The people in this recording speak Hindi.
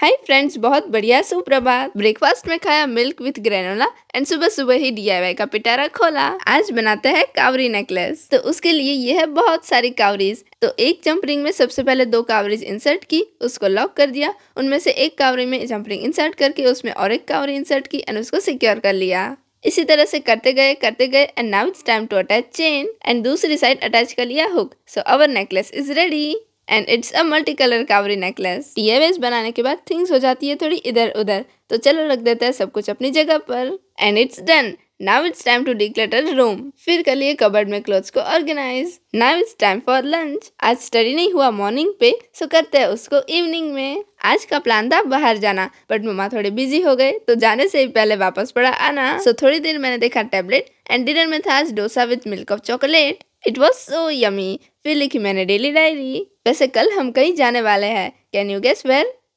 हाय फ्रेंड्स बहुत बढ़िया सुप्रभात ब्रेकफास्ट में खाया मिल्क विथ ग्रेनोला एंड सुबह सुबह ही डी का पिटारा खोला आज बनाते हैं कावरी नेकलेस तो उसके लिए ये है बहुत सारी कावरीज तो एक जंप रिंग में सबसे पहले दो कावरीज इंसर्ट की उसको लॉक कर दिया उनमें से एक कावरी में जंप रिंग इंसर्ट करके उसमें और एक कावरी इंसर्ट की एंड उसको सिक्योर कर लिया इसी तरह से करते गए करते गए and now it's time to attach chain and दूसरी साइड अटैच कर लिया hook so our necklace is ready and it's a multi colour cowrie necklace DMS बनाने के बाद थिंग्स हो जाती है थोड़ी इधर उधर तो चलो रख देते हैं सब कुछ अपनी जगह पर and it's done now it's time to declutter room फिर कर लिए कबर्ड में क्लोथ्स को organise now it's time for lunch आज स्टडी नहीं हुआ मॉर्निंग पे सो करते हैं उसको इवनिंग में आज का प्लान था बाहर जाना बट मम्मा थोड़े बिजी हो गए तो जाने से ही पहले वापस पड़ा आना सो so, थोड़ी देर मैंने देखा टेबलेट एंड डिनर में था आज dosa with milk of chocolate it was so yummy फिर लिखी मैंने डेली डायरी वैसे कल हम कहीं जाने वाले हैं कैन यू गेस वेर